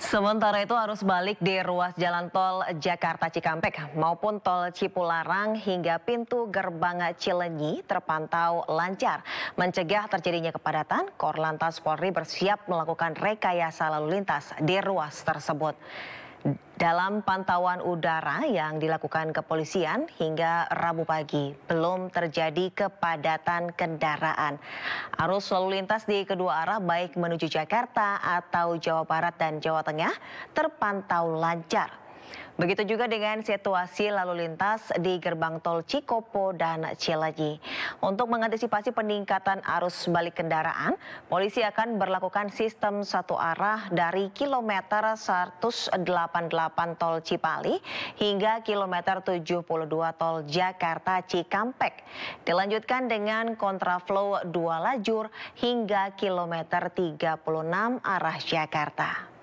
Sementara itu arus balik di ruas jalan tol Jakarta Cikampek maupun tol Cipularang hingga pintu gerbang Cilenyi terpantau lancar. Mencegah terjadinya kepadatan, Korlantas Polri bersiap melakukan rekayasa lalu lintas di ruas tersebut. Dalam pantauan udara yang dilakukan kepolisian hingga Rabu pagi, belum terjadi kepadatan kendaraan. Arus lalu lintas di kedua arah baik menuju Jakarta atau Jawa Barat dan Jawa Tengah terpantau lancar. Begitu juga dengan situasi lalu lintas di gerbang tol Cikopo dan Cilaji. Untuk mengantisipasi peningkatan arus balik kendaraan, polisi akan berlakukan sistem satu arah dari kilometer 188 tol Cipali hingga kilometer 72 tol Jakarta Cikampek. Dilanjutkan dengan kontraflow dua lajur hingga kilometer 36 arah Jakarta.